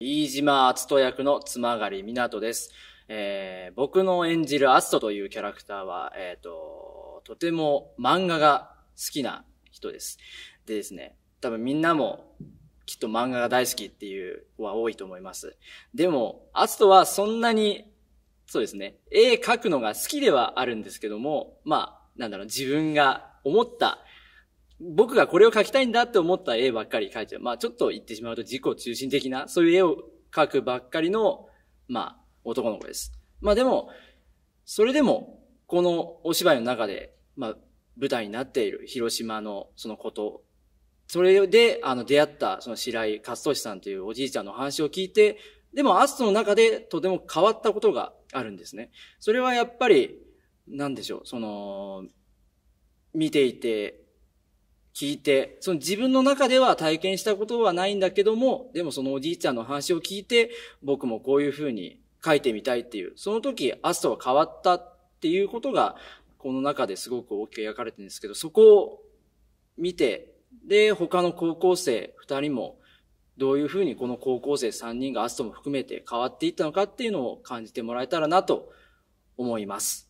飯島篤人役の妻狩湊です。えー、僕の演じる篤人というキャラクターは、えっ、ー、と、とても漫画が好きな人です。でですね、多分みんなもきっと漫画が大好きっていう子は多いと思います。でも、篤人はそんなに、そうですね、絵描くのが好きではあるんですけども、まあ、なんだろう、自分が思った僕がこれを描きたいんだって思った絵ばっかり描いちゃう。まあちょっと言ってしまうと自己中心的な、そういう絵を描くばっかりの、まあ男の子です。まあでも、それでも、このお芝居の中で、まあ舞台になっている広島のそのこと、それであの出会ったその白井勝利さんというおじいちゃんの話を聞いて、でもアストの中でとても変わったことがあるんですね。それはやっぱり、なんでしょう、その、見ていて、聞いて、その自分の中では体験したことはないんだけども、でもそのおじいちゃんの話を聞いて、僕もこういうふうに書いてみたいっていう、その時、アストは変わったっていうことが、この中ですごく大きく描かれてるんですけど、そこを見て、で、他の高校生2人も、どういうふうにこの高校生3人がアストも含めて変わっていったのかっていうのを感じてもらえたらなと思います。